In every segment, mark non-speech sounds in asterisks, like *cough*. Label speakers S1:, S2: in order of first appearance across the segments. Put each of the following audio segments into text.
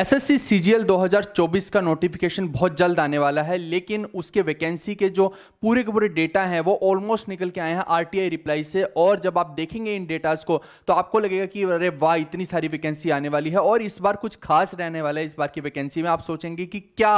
S1: SSC CGL 2024 का notification बहुत जल्द आने वाला है लेकिन उसके वैकेंसी के जो पूरे के पूरे डेटा हैं वो ऑलमोस्ट निकल के आए हैं आरटीआई रिप्लाई से और जब आप देखेंगे इन डेटाज को तो आपको लगेगा कि अरे वाह इतनी सारी वैकेंसी आने वाली है और इस बार कुछ खास रहने वाला है इस बार की वैकेंसी में आप सोचेंगे कि क्या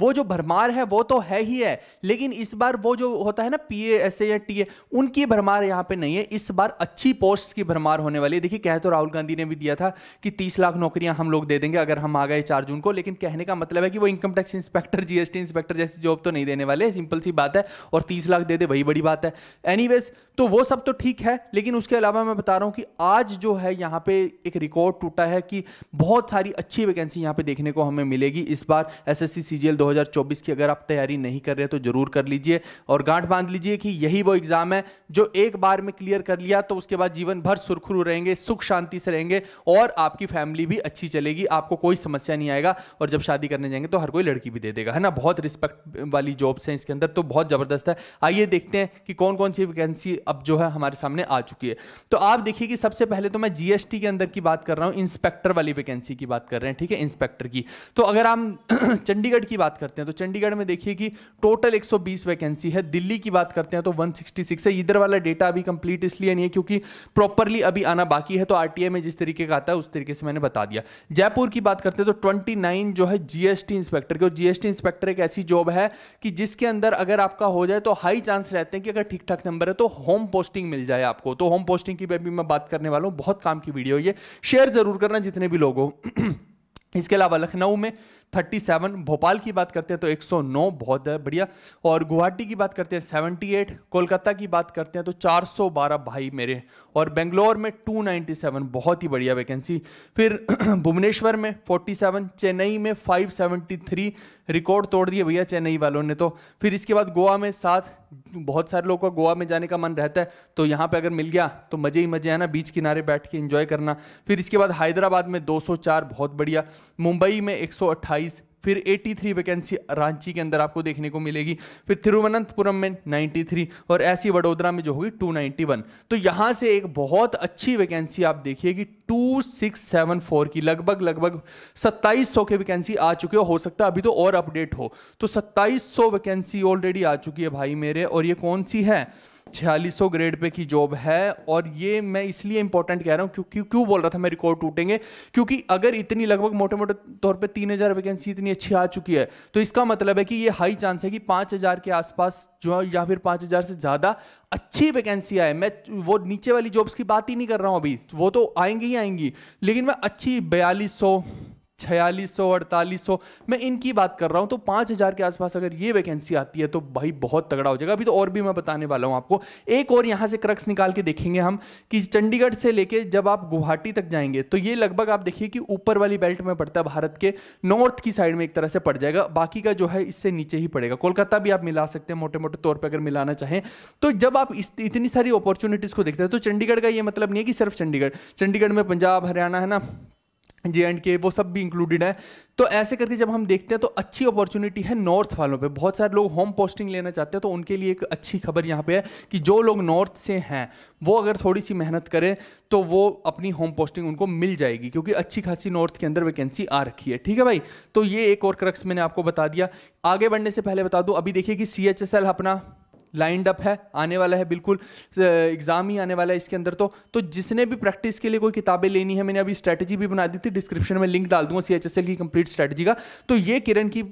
S1: वो जो भरमार है वो तो है ही है लेकिन इस बार वो जो होता है ना पी एस या टी उनकी भरमार यहाँ पर नहीं है इस बार अच्छी पोस्ट की भरमार होने वाली है देखिए कह तो राहुल गांधी ने भी दिया था कि तीस लाख नौकरियाँ हम लोग दे देंगे अगर हम आ गए चार जून को लेकिन कहने का मतलब है कि वो income tax inspector GST inspector जैसी जॉब तो नहीं देने वाले सिंपल सी बात है और तीस लाख दे दे वही बड़ी बात है एनी तो वो सब तो ठीक है लेकिन उसके अलावा मैं बता रहा हूँ कि आज जो है यहाँ पे एक रिकॉर्ड टूटा है कि बहुत सारी अच्छी वैकेंसी यहाँ पे देखने को हमें मिलेगी इस बार एस एस सी की अगर आप तैयारी नहीं कर रहे तो जरूर कर लीजिए और गांठ बांध लीजिए कि यही वो एग्जाम है जो एक बार में क्लियर कर लिया तो उसके बाद जीवन भर सुरखुरु रहेंगे सुख शांति से रहेंगे और आपकी फैमिली भी अच्छी चलेगी आपको कोई समस्या नहीं आएगा और जब शादी करने जाएंगे तो हर कोई लड़की भी दे देगा है ना बहुत रिस्पेक्ट वाली जॉब्स हैं इसके अंदर तो बहुत ज़बरदस्त है आइए देखते हैं कि कौन कौन सी वैकेंसी अब जो है हमारे सामने आ चुकी है तो आप देखिए कि सबसे पहले तो मैं जीएसटी के अंदर की बात कर रहा हूँ इंस्पेक्टर वाली वैकेंसी की बात कर रहे हैं ठीक है इंस्पेक्टर की तो अगर हम *clears throat* चंडीगढ़ की बात करते हैं तो चंडीगढ़ में देखिए कि टोटल एक वैकेंसी है दिल्ली की बात करते हैं तो वन है इधर वाला डेटा अभी कंप्लीट इसलिए नहीं है क्योंकि प्रॉपरली अभी आना बाकी है तो आर में जिस तरीके का आता है उस तरीके से मैंने बता दिया जयपुर की बात करते करते हैं तो नाइन जो है जीएसटी इंस्पेक्टर की और जीएसटी इंस्पेक्टर एक ऐसी जॉब है कि जिसके अंदर अगर आपका हो जाए तो हाई चांस रहते हैं कि अगर ठीक ठाक नंबर है तो होम पोस्टिंग मिल जाए आपको तो होम पोस्टिंग की भी मैं बात करने वाला हूँ बहुत काम की वीडियो ये शेयर जरूर करना जितने भी लोग हो *clears throat* इसके अलावा लखनऊ में 37 भोपाल की बात करते हैं तो 109 बहुत बढ़िया और गुवाहाटी की बात करते हैं 78 कोलकाता की बात करते हैं तो 412 भाई मेरे और बेंगलोर में 297 बहुत ही बढ़िया वैकेंसी फिर *clears throat* भुवनेश्वर में 47 चेन्नई में 573 रिकॉर्ड तोड़ दिए भैया चेन्नई वालों ने तो फिर इसके बाद गोवा में सात बहुत सारे लोगों का गोवा में जाने का मन रहता है तो यहाँ पे अगर मिल गया तो मज़े ही मज़े है ना बीच किनारे बैठ के इंजॉय करना फिर इसके बाद हैदराबाद में 204 बहुत बढ़िया मुंबई में बाईस फिर 83 वैकेंसी रांची के अंदर आपको देखने को मिलेगी फिर तिरुवनंतपुरम में 93 और ऐसी वडोदरा में जो होगी 291 तो यहाँ से एक बहुत अच्छी वैकेंसी आप देखिए कि 2674 की लगभग लगभग 2700 के वैकेंसी आ चुके हो सकता है अभी तो और अपडेट हो तो 2700 वैकेंसी ऑलरेडी आ चुकी है भाई मेरे और ये कौन सी है सौ ग्रेड पे की जॉब है और ये मैं इसलिए इंपॉर्टेंट कह रहा हूँ क्योंकि क्यों बोल रहा था मैं रिकॉर्ड टूटेंगे क्योंकि अगर इतनी लगभग मोटे मोटे तौर पे तीन हज़ार वैकेंसी इतनी अच्छी आ चुकी है तो इसका मतलब है कि ये हाई चांस है कि पाँच हज़ार के आसपास जो या फिर पाँच हज़ार से ज़्यादा अच्छी वैकेंसी आए मैं वो नीचे वाली जॉब्स की बात ही नहीं कर रहा हूँ अभी वो तो आएंगी ही आएंगी लेकिन मैं अच्छी बयालीस सौ छियालीस सौ अड़तालीस सौ मैं इनकी बात कर रहा हूँ तो पाँच हज़ार के आसपास अगर ये वैकेंसी आती है तो भाई बहुत तगड़ा हो जाएगा अभी तो और भी मैं बताने वाला हूँ आपको एक और यहाँ से क्रक्स निकाल के देखेंगे हम कि चंडीगढ़ से लेके जब आप गुवाहाटी तक जाएंगे तो ये लगभग आप देखिए कि ऊपर वाली बेल्ट में पड़ता है भारत के नॉर्थ की साइड में एक तरह से पड़ जाएगा बाकी का जो है इससे नीचे ही पड़ेगा कोलकाता भी आप मिला सकते हैं मोटे मोटे तौर पर अगर मिलाना चाहें तो जब आप इतनी सारी अपॉर्चुनिटीज़ को देखते हैं तो चंडीगढ़ का ये मतलब नहीं है कि सिर्फ चंडीगढ़ चंडीगढ़ में पंजाब हरियाणा है ना जे एंड के वो सब भी इंक्लूडेड है तो ऐसे करके जब हम देखते हैं तो अच्छी अपॉर्चुनिटी है नॉर्थ वालों पे बहुत सारे लोग होम पोस्टिंग लेना चाहते हैं तो उनके लिए एक अच्छी खबर यहाँ पे है कि जो लोग नॉर्थ से हैं वो अगर थोड़ी सी मेहनत करें तो वो अपनी होम पोस्टिंग उनको मिल जाएगी क्योंकि अच्छी खासी नॉर्थ के अंदर वैकेंसी आ रखी है ठीक है भाई तो ये एक और क्रक्स मैंने आपको बता दिया आगे बढ़ने से पहले बता दूँ अभी देखिए कि सी अपना लाइंड अप है आने वाला है बिल्कुल एग्ज़ाम ही आने वाला है इसके अंदर तो तो जिसने भी प्रैक्टिस के लिए कोई किताबें लेनी है मैंने अभी स्ट्रैटेजी भी बना दी थी डिस्क्रिप्शन में लिंक डाल दूंगा सी की कंप्लीट स्ट्रैटेजी का तो ये किरण की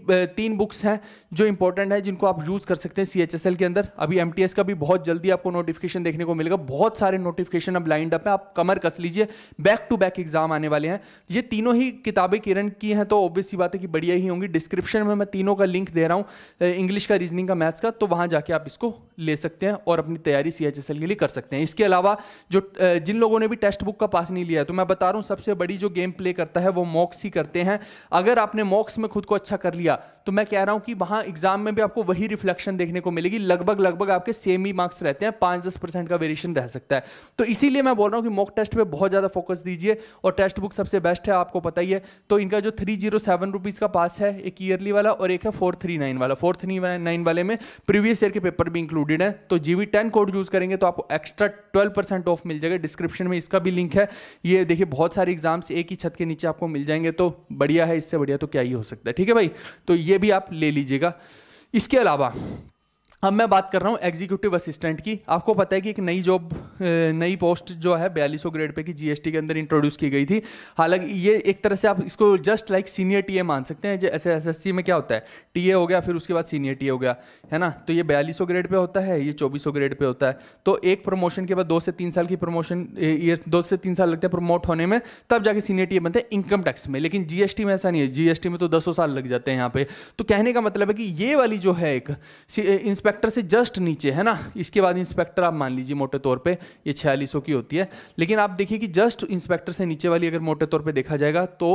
S1: तीन बुक्स हैं जो इंपॉर्टेंट है जिनको आप यूज़ कर सकते हैं सी के अंदर अभी एम का भी बहुत जल्दी आपको नोटिफिकेशन देखने को मिलेगा बहुत सारे नोटिफिकेशन अब लाइंड अप है आप कमर कस लीजिए बैक टू बैक एग्जाम आने वाले हैं ये तीनों ही किताबें किरण की हैं तो ऑब्वियस बात है कि बढ़िया ही होंगी डिस्क्रिप्शन में मैं तीनों का लिंक दे रहा हूँ इंग्लिश का रीजनिंग का मैथ्स का तो वहाँ जाके आप इसको ले सकते हैं और अपनी तैयारी सी के लिए कर सकते हैं इसके अलावा जो जिन लोगों ने भी टेक्स्ट बुक का पास नहीं लिया तो मैं बता रहा हूँ सबसे बड़ी जो गेम प्ले करता है वो मॉक्स ही करते हैं अगर आपने मॉक्स में खुद को अच्छा कर लिया तो मैं कह रहा हूं कि वहां एग्जाम में भी आपको वही रिफ्लेक्शन देखने को मिलेगी लगभग लगभग आपके सेम ही मार्क्स रहते हैं पांच दस परसेंट का वेरिएशन रह सकता है तो इसीलिए मैं बोल रहा हूं कि मॉक टेस्ट पर बहुत ज़्यादा फोकस दीजिए और टेस्ट बुक सबसे बेस्ट है आपको पता ही है तो इनका जो थ्री जीरो सेवन रुपीज़ का पास है एक ईयरली वाला और एक है फोर थ्री नाइन वाला फोर थ्री नाइन वाले में प्रीवियस ईयर के पेपर भी इंक्लूडेड है तो जीवी टेन कोड यूज़ करेंगे तो आपको एक्स्ट्रा ट्वेल्व परसेंट ऑफ मिल जाएगा डिस्क्रिप्शन में इसका भी लिंक है ये देखिए बहुत सारे एग्जाम्स एक ही छत के नीचे आपको मिल जाएंगे तो बढ़िया है इससे बढ़िया तो क्या ही हो सकता है ठीक है भाई तो ये भी आप ले लीजिएगा इसके अलावा अब मैं बात कर रहा हूँ एग्जीक्यूटिव असिस्टेंट की आपको पता है कि एक नई जॉब नई पोस्ट जो है बयालीस ग्रेड पे की जीएसटी के अंदर इंट्रोड्यूस की गई थी हालांकि ये एक तरह से आप इसको जस्ट लाइक सीनियर टीए मान सकते हैं जैसे एसएससी में क्या होता है टीए हो गया फिर उसके बाद सीनियर टीए हो गया है ना तो ये बयालीस ग्रेड पर होता है ये चौबीस ग्रेड पर होता है तो एक प्रमोशन के बाद दो से तीन साल की प्रमोशन ये दो से तीन साल लगते हैं प्रमोट होने में तब जाके सीनियर टीए बनते हैं इनकम टैक्स में लेकिन जीएसटी में ऐसा नहीं है जीएसटी में तो दसों साल लग जाते हैं यहाँ पे तो कहने का मतलब है कि ये वाली जो है एक इंस्पेक्ट इंस्पेक्टर से जस्ट नीचे है ना इसके बाद इंस्पेक्टर आप मान लीजिए मोटे तौर पे ये छियालीस की होती है लेकिन आप देखिए कि जस्ट इंस्पेक्टर से नीचे वाली अगर मोटे तौर पे देखा जाएगा तो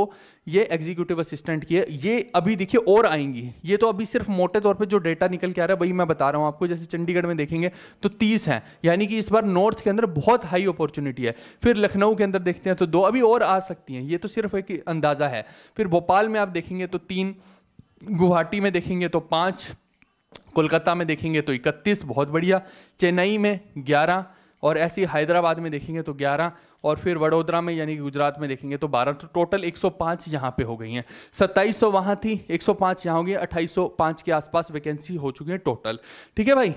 S1: ये एग्जीक्यूटिव असिस्टेंट की है ये अभी देखिए और आएंगी ये तो अभी सिर्फ मोटे तौर पर जो डेटा निकल के आ रहा है वही मैं बता रहा हूँ आपको जैसे चंडीगढ़ में देखेंगे तो तीस है यानी कि इस बार नॉर्थ के अंदर बहुत हाई अपॉर्चुनिटी है फिर लखनऊ के अंदर देखते हैं तो दो अभी और आ सकती हैं ये तो सिर्फ एक अंदाज़ा है फिर भोपाल में आप देखेंगे तो तीन गुवाहाटी में देखेंगे तो पाँच कोलकाता में देखेंगे तो 31 बहुत बढ़िया चेन्नई में 11 और ऐसे हैदराबाद में देखेंगे तो 11 और फिर वडोदरा में यानी गुजरात में देखेंगे तो 12 तो टोटल 105 यहाँ पे हो गई हैं 2700 वहाँ थी 105 यहाँ हो गई 2805 के आसपास वैकेंसी हो चुकी है टोटल ठीक है भाई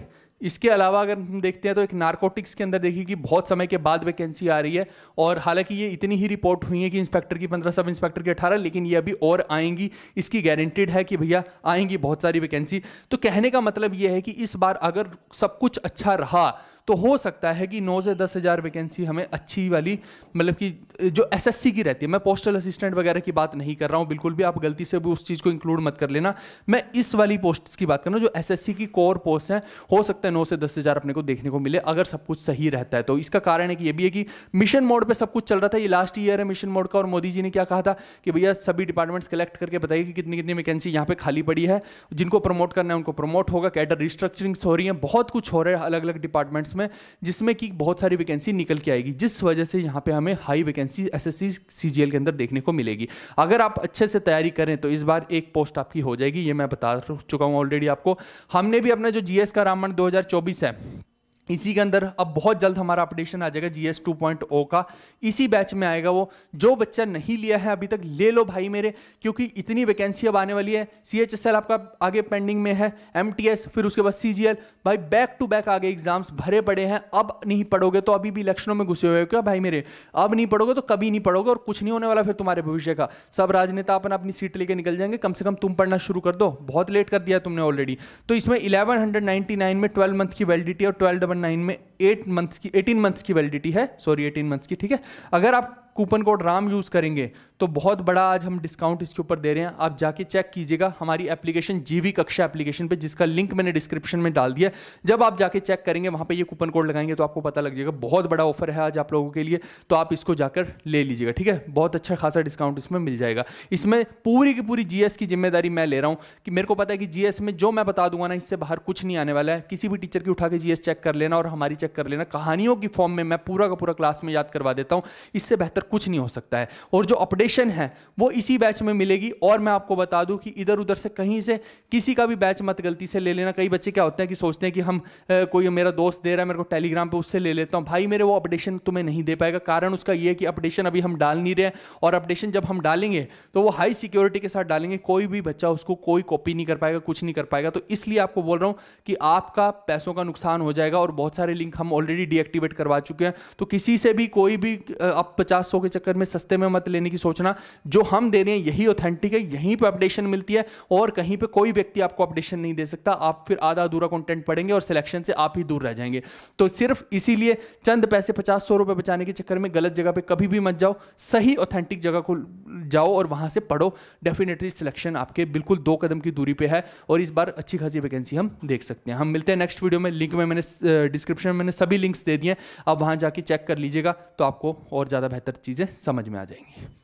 S1: इसके अलावा अगर हम देखते हैं तो एक नारकोटिक्स के अंदर देखिए कि बहुत समय के बाद वैकेंसी आ रही है और हालांकि ये इतनी ही रिपोर्ट हुई है कि इंस्पेक्टर की पंद्रह सब इंस्पेक्टर की अठारह लेकिन ये अभी और आएंगी इसकी गारंटेड है कि भैया आएंगी बहुत सारी वैकेंसी तो कहने का मतलब ये है कि इस बार अगर सब कुछ अच्छा रहा तो हो सकता है कि नौ से दस हज़ार वैकेंसी हमें अच्छी वाली मतलब कि जो एसएससी की रहती है मैं पोस्टल असिस्टेंट वगैरह की बात नहीं कर रहा हूँ बिल्कुल भी आप गलती से भी उस चीज़ को इंक्लूड मत कर लेना मैं इस वाली पोस्ट की बात कर रहा हूँ जो एसएससी की कोर पोस्ट हैं हो सकता है नौ से दस हज़ार अपने को देखने को मिले अगर सब कुछ सही रहता है तो इसका कारण है कि ये भी है कि मिशन मोड पर सब कुछ चल रहा था ये लास्ट ईयर है मिशन मोड का और मोदी जी ने क्या कहा था कि भैया सभी डिपार्टमेंट्स कलेक्ट करके बताइए कि कितनी कितनी वैकेंसी यहाँ पर खाली पड़ी है जिनको प्रमोट करना है उनको प्रमोट होगा कैडर रिस्ट्रक्चरिंग्स हो रही हैं बहुत कुछ हो रहा है अलग अलग डिपार्टमेंट्स में जिसमें कि बहुत सारी वैकेंसी निकल के आएगी जिस वजह से यहाँ पे हमें हाई वैकेंसी एस सी के अंदर देखने को मिलेगी अगर आप अच्छे से तैयारी करें तो इस बार एक पोस्ट आपकी हो जाएगी ये मैं बता चुका हूँ ऑलरेडी आपको हमने भी अपना जो जीएस का राममंड दो है इसी के अंदर अब बहुत जल्द हमारा अपडेशन आ जाएगा जीएस 2.0 का इसी बैच में आएगा वो जो बच्चा नहीं लिया है अभी तक ले लो भाई मेरे क्योंकि इतनी वैकेंसी अब आने वाली है सीएचएसएल आपका आगे पेंडिंग में है एमटीएस फिर उसके बाद सीजीएल भाई बैक टू बैक आगे एग्जाम्स भरे पड़े हैं अब नहीं पढ़ोगे तो अभी भी इलेक्शनों में घुसे हुए क्या भाई मेरे अब नहीं पढ़ोगे तो कभी नहीं पढ़ोगे और कुछ नहीं होने वाला फिर तुम्हारे भविष्य का सब राजनेता अपन अपनी सीट लेके निकल जाएंगे कम से कम तुम पढ़ना शुरू कर दो बहुत लेट कर दिया तुमने ऑलरेडी तो इसमें इलेवन में ट्वेल्व मंथ की वैलिडिटी और ट्वेल्व नाइन में एट मंथ्स की एटीन मंथ्स की वैलिडिटी है सॉरी एटीन मंथ्स की ठीक है अगर आप कूपन कोड राम यूज़ करेंगे तो बहुत बड़ा आज हम डिस्काउंट इसके ऊपर दे रहे हैं आप जाके चेक कीजिएगा हमारी एप्लीकेशन जीवी कक्षा एप्लीकेशन पे जिसका लिंक मैंने डिस्क्रिप्शन में डाल दिया जब आप जाके चेक करेंगे वहाँ पे ये कूपन कोड लगाएंगे तो आपको पता लग जाएगा बहुत बड़ा ऑफर है आज आप लोगों के लिए तो आप इसको जाकर ले लीजिएगा ठीक है बहुत अच्छा खासा डिस्काउंट इसमें मिल जाएगा इसमें पूरी की पूरी जीएस की जिम्मेदारी मैं ले रहा हूँ कि मेरे को पता है कि जीएस में जो मैं बता दूंगा ना इससे बाहर कुछ नहीं आने वाला है किसी भी टीचर की उठा के जीएस चेक कर लेना और हमारी चेक कर लेना कहानियों की फॉर्म में मैं पूरा का पूरा क्लास में याद करवा देता हूँ इससे बेहतर कुछ नहीं हो सकता है और जो अपडेशन है वो इसी बैच में मिलेगी और मैं आपको बता दूं कि इधर उधर से कहीं से किसी का भी बैच मत गलती से ले लेना कई बच्चे क्या होते हैं कि सोचते हैं कि हम कोई मेरा दोस्त दे रहा है मेरे को टेलीग्राम पर उससे ले लेता हूँ भाई मेरे वो अपडेशन तुम्हें नहीं दे पाएगा कारण उसका यह है कि अपडेशन अभी हम डाल नहीं रहे और अपडेशन जब हम डालेंगे तो वो हाई सिक्योरिटी के साथ डालेंगे कोई भी बच्चा उसको कोई कॉपी नहीं कर पाएगा कुछ नहीं कर पाएगा तो इसलिए आपको बोल रहा हूँ कि आपका पैसों का नुकसान हो जाएगा और बहुत सारे लिंक हम ऑलरेडी डीएक्टिवेट करवा चुके हैं तो किसी से भी कोई भी आप पचास सौ सौ के चक्कर में सस्ते में मत लेने की सोचना जो हम दे रहे हैं यही ऑथेंटिक है यहीं पर अपडेशन मिलती है और कहीं पर कोई व्यक्ति आपको अपडेशन नहीं दे सकता आप फिर आधा अधूरा कॉन्टेंट पढ़ेंगे और सिलेक्शन से आप ही दूर रह जाएंगे तो सिर्फ इसीलिए चंद पैसे पचास सौ रुपये बचाने के चक्कर में गलत जगह पर कभी भी मत जाओ सही ऑथेंटिक जगह को जाओ और वहां से पढ़ो डेफिनेटली सिलेक्शन आपके बिल्कुल दो कदम की दूरी पे है और इस बार अच्छी खासी वैकेंसी हम देख सकते हैं हम मिलते हैं नेक्स्ट वीडियो में लिंक में मैंने डिस्क्रिप्शन में मैंने सभी लिंक्स दे दिए आप वहां जाके चेक कर लीजिएगा तो आपको और ज़्यादा बेहतर चीज़ चीज़ें समझ में आ जाएंगी